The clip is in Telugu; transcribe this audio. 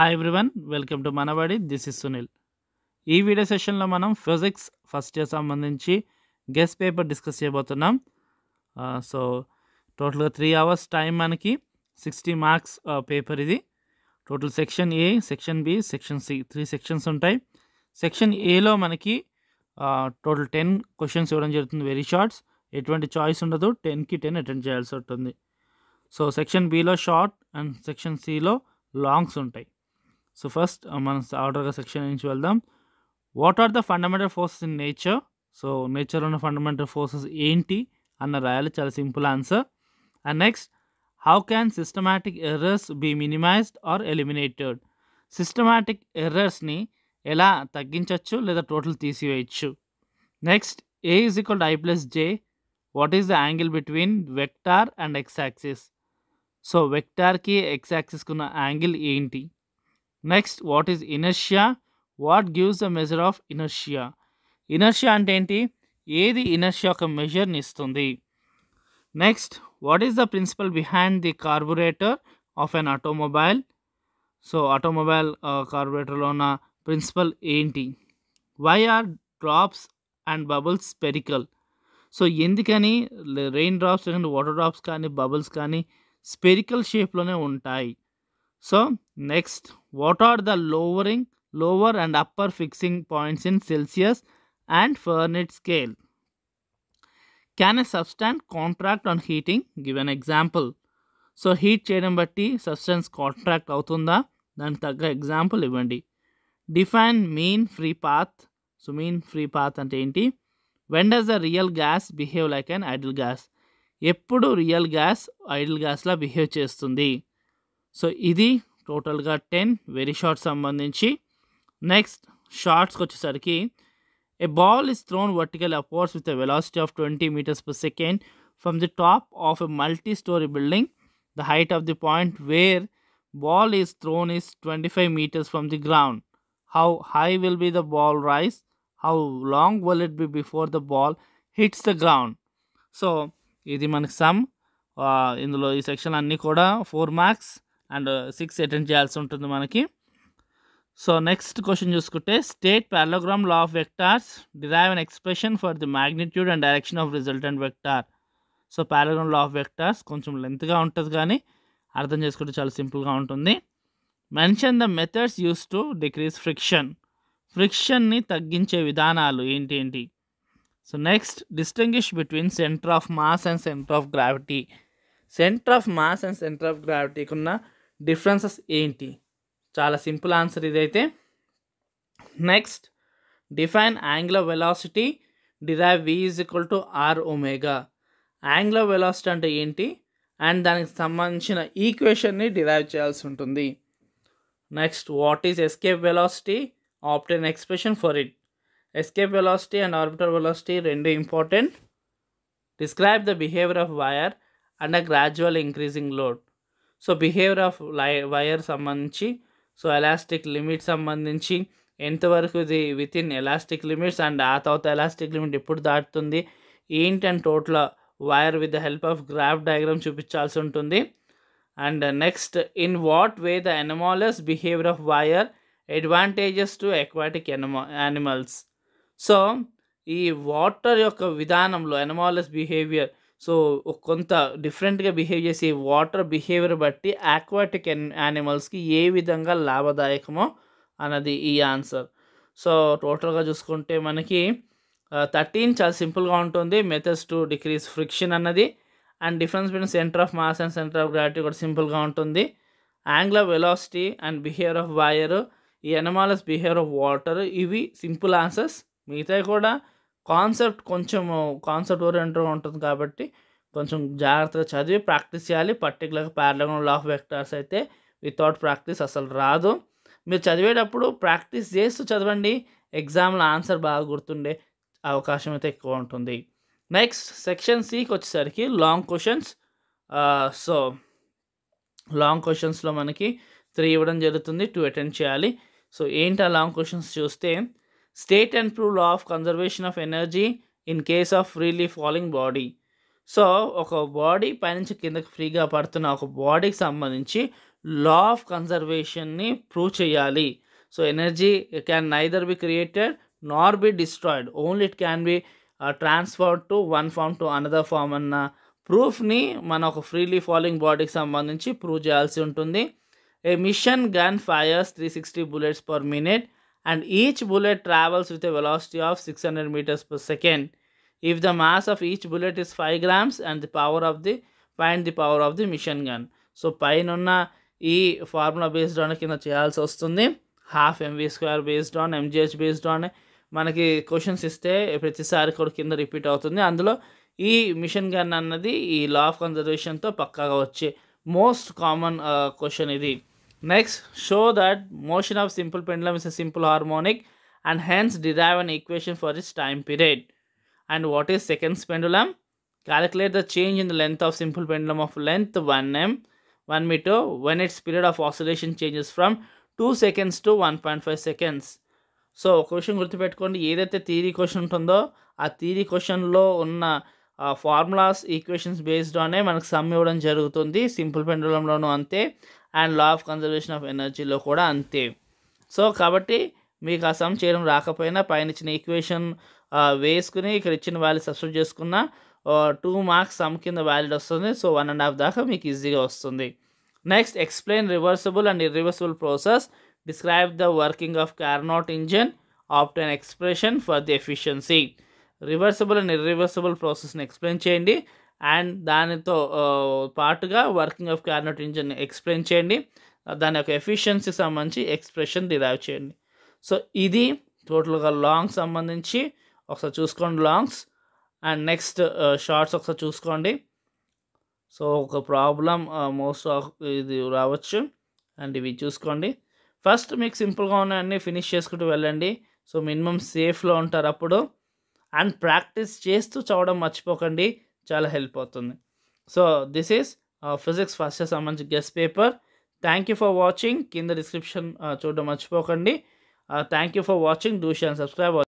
హాయ్ ఎవ్రీవన్ వెల్కమ్ టు మనవాడి దిస్ ఇస్ సునీల్ ఈ వీడియో సెషన్లో మనం ఫిజిక్స్ ఫస్ట్ ఇయర్ సంబంధించి గెస్ట్ పేపర్ డిస్కస్ చేయబోతున్నాం సో టోటల్గా త్రీ అవర్స్ టైం మనకి సిక్స్టీ మార్క్స్ పేపర్ ఇది total section A section B section C three sections ఉంటాయి సెక్షన్ ఏలో మనకి టోటల్ టెన్ క్వశ్చన్స్ ఇవ్వడం జరుగుతుంది వెరీ షార్ట్స్ ఎటువంటి చాయిస్ ఉండదు టెన్కి టెన్ అటెండ్ చేయాల్సి ఉంటుంది సో సెక్షన్ బిలో షార్ట్ అండ్ సెక్షన్ సిలో లాంగ్స్ ఉంటాయి సో ఫస్ట్ uh, మనం ఆర్డర్గా సెక్షన్ నుంచి వెళ్దాం what are the fundamental forces in nature so నేచర్లో ఉన్న ఫండమెంటల్ ఫోర్సెస్ ఏంటి అన్న రాయాలి చాలా simple answer and next how can systematic errors be minimized or eliminated systematic ఎర్రర్స్ని ఎలా తగ్గించవచ్చు లేదా టోటల్ తీసివేయచ్చు next A is equal I plus J what is the angle between vector and X axis so వెక్టార్కి ఎక్స్ యాక్సిస్కి ఉన్న యాంగిల్ ఏంటి next what is inertia what gives the measure of inertia inertia అంటే ఏంటి ఏది ఇనర్షియా ఒక మెజర్ని ఇస్తుంది next what is the principle behind the carburettor of an automobile so automobile కార్బొరేటర్లో ఉన్న ప్రిన్సిపల్ ఏంటి why are drops and bubbles spherical so ఎందుకని రెయిన్ డ్రాప్స్ కానీ వాటర్ డ్రాప్స్ కానీ బబుల్స్ కానీ స్పెరికల్ షేప్లోనే ఉంటాయి so next what are the lowering lower and upper fixing points in Celsius and Fernit scale can a substance contract on heating Give an example. So heat చేయడం బట్టి సబ్స్టెన్స్ కాంట్రాక్ట్ అవుతుందా దానికి తగ్గ ఎగ్జాంపుల్ ఇవ్వండి define mean free path so mean free path అంటే ఏంటి when does the real gas behave like an ideal gas ఎప్పుడు రియల్ గ్యాస్ ఐడిల్ గ్యాస్లా బిహేవ్ చేస్తుంది సో ఇది టోటల్గా టెన్ వెరీ షార్ట్ సంబంధించి నెక్స్ట్ షార్ట్స్కి వచ్చేసరికి A ball is throne vertical upwards with velocity of twenty metres per second from the top of a multi storey building the height of the point where ball is thrown is twenty five metres from the ground how high will be the ball rise how long will it be before the ball hits the ground so ఇది మనకి సమ్ ఇందులో ఈ సెక్షన్ అన్నీ కూడా four marks and six attend చేయాల్సి ఉంటుంది మనకి సో నెక్స్ట్ క్వశ్చన్ చూసుకుంటే state parallelogram law of vectors derive an expression for the magnitude and direction of resultant vector so parallelogram law of vectors కొంచెం లెంత్గా ఉంటుంది కానీ అర్థం చేసుకుంటే చాలా సింపుల్గా ఉంటుంది mention the methods use to decrease friction ఫ్రిక్షన్ని తగ్గించే విధానాలు ఏంటి ఏంటి so next distinguish between centre of mass and centre of gravity centre of mass and centre of గ్రావిటీకున్న ఉన్న డిఫరెన్సెస్ ఏంటి చాలా సింపుల్ ఆన్సర్ ఇదైతే next define angular velocity derive V is equal to R omega angular velocity అంటే ఏంటి అండ్ దానికి సంబంధించిన ఈక్వేషన్ని డిరైవ్ చేయాల్సి ఉంటుంది next what is escape velocity obtain expression for it escape velocity and orbital velocity రెండు important describe the behaviour of wire and a gradual increasing load so behaviour of లై వైర్ సంబంధించి సో ఎలాస్టిక్ లిమిట్ సంబంధించి ఎంతవరకు ఇది within elastic limits and ఆ తర్వాత ఎలాస్టిక్ లిమిట్ ఎప్పుడు దాటుతుంది ఏంటి and total wire with the help of graph diagram చూపించాల్సి ఉంటుంది and next in what way the anomalous behaviour of wire advantages to aquatic ఎనమా యానిమల్స్ సో ఈ వాటర్ యొక్క విధానంలో ఎనమాలస్ బిహేవియర్ సో కొంత డిఫరెంట్గా బిహేవ్ చేసే వాటర్ బిహేవియర్ బట్టి ఆక్వాటిక్ యానిమల్స్కి ఏ విధంగా లాభదాయకమో అన్నది ఈ ఆన్సర్ సో టోటల్గా చూసుకుంటే మనకి థర్టీన్ చాలా సింపుల్గా ఉంటుంది మెథడ్స్ టు డిక్రీస్ ఫ్రిక్షన్ అన్నది and difference between centre of mass and centre of gravity కూడా సింపుల్గా ఉంటుంది angle of velocity and behaviour of wire ఈ ఎనమాలస్ బిహేవియర్ ఆఫ్ వాటర్ ఇవి సింపుల్ ఆన్సర్స్ మిగతావి కూడా కాన్సెప్ట్ కొంచెం కాన్సెప్ట్ ఓరియంటర్ ఉంటుంది కాబట్టి కొంచెం జాగ్రత్తగా చదివి ప్రాక్టీస్ చేయాలి పర్టికులర్గా ప్యారలగ్రామ్ లా ఆఫ్ వెక్టర్స్ అయితే వితౌట్ ప్రాక్టీస్ అసలు రాదు మీరు చదివేటప్పుడు ప్రాక్టీస్ చేస్తూ చదవండి ఎగ్జామ్లో ఆన్సర్ బాగా గుర్తుండే అవకాశం అయితే ఎక్కువ ఉంటుంది నెక్స్ట్ సెక్షన్ సికి వచ్చేసరికి లాంగ్ క్వశ్చన్స్ సో లాంగ్ క్వశ్చన్స్లో మనకి త్రీ ఇవ్వడం జరుగుతుంది టూ అటెండ్ చేయాలి సో ఏంటి ఆ లాంగ్ క్వశ్చన్స్ చూస్తే state and prove law of conservation of energy in case of freely falling body so ఒక బాడీ పైనుంచి కిందకి ఫ్రీగా పడుతున్న ఒక బాడీకి సంబంధించి లా ఆఫ్ కన్జర్వేషన్ని ప్రూవ్ చేయాలి so energy can neither be created nor be destroyed only it can be transfer to one form to another form అన్న ప్రూఫ్ని మన ఒక ఫ్రీలీ ఫాలోయింగ్ బాడీకి సంబంధించి ప్రూవ్ చేయాల్సి ఉంటుంది a machine gun fires three sixty bullets per minute and each bullet travels with a of six hundred metres per second. If the mass of each bullet is 5 grams and the power of the find the power of the machine gun so పైన ఉన్న ఈ ఫార్ములా బేస్డ్ ఆన్ కింద చేయాల్సి వస్తుంది half MV square based on MGH based on మనకి క్వశ్చన్స్ ఇస్తే ప్రతిసారి కూడా కింద రిపీట్ అవుతుంది అందులో ఈ మిషన్ గన్ అన్నది ఈ లా ఆఫ్ కన్జర్వేషన్తో పక్కాగా వచ్చే మోస్ట్ కామన్ క్వశ్చన్ ఇది next show that motion of simple pendulum is a simple harmonic and hence derive an equation for is time period and what is seconds pendulum calculate the change in the length of simple pendulum of length one M one metre when its period of oscillation changes from two seconds to one point five seconds so ఒక క్వశ్చన్ గుర్తుపెట్టుకోండి ఏదైతే థీరీ క్వశ్చన్ ఉంటుందో ఆ థీరీ క్వశ్చన్లో ఉన్న ఫార్ములాస్ ఈక్వేషన్స్ బేస్డ్ ఆనే మనకు సమ్ ఇవ్వడం జరుగుతుంది సింపుల్ పెండులంలోనూ అంతే and law of conservation of ఎనర్జీలో కూడా అంతే సో కాబట్టి మీకు ఆ సమ్ చేయడం రాకపోయినా పైన ఇచ్చిన ఈక్వేషన్ వేసుకుని ఇక్కడ ఇచ్చిన వాల్యూ సబ్స్టిట్యూట్ చేసుకున్న టూ మార్క్స్ సమ్ కింద వ్యాలిడ్ వస్తుంది సో వన్ అండ్ హాఫ్ దాకా మీకు ఈజీగా వస్తుంది next explain reversible and irreversible process describe the working of Carnot engine ten expression for the efficiency reversible and irreversible ప్రాసెస్ని ఎక్స్ప్లెయిన్ చేయండి అండ్ దానితో పాటుగా working of Carnot engine explain చేయండి దాని యొక్క ఎఫిషియన్సీ సంబంధించి ఎక్స్ప్రెషన్ డిరైవ్ చేయండి సో ఇది టోటల్గా లాంగ్ సంబంధించి ఒకసారి చూసుకోండి లాంగ్స్ అండ్ నెక్స్ట్ షార్ట్స్ ఒకసారి చూసుకోండి సో ఒక ప్రాబ్లం మోస్ట్ ఆఫ్ ఇది రావచ్చు అండ్ ఇవి చూసుకోండి ఫస్ట్ మీకు సింపుల్గా ఉన్నాయన్నీ ఫినిష్ చేసుకుంటూ వెళ్ళండి సో మినిమం సేఫ్లో ఉంటారు అప్పుడు అండ్ ప్రాక్టీస్ చేస్తూ చదవడం మర్చిపోకండి చాలా హెల్ప్ అవుతుంది so this is physics first సంబంధించి guess paper thank you for watching కింద డిస్క్రిప్షన్ uh, చూడడం మర్చిపోకండి thank you for watching do share subscribe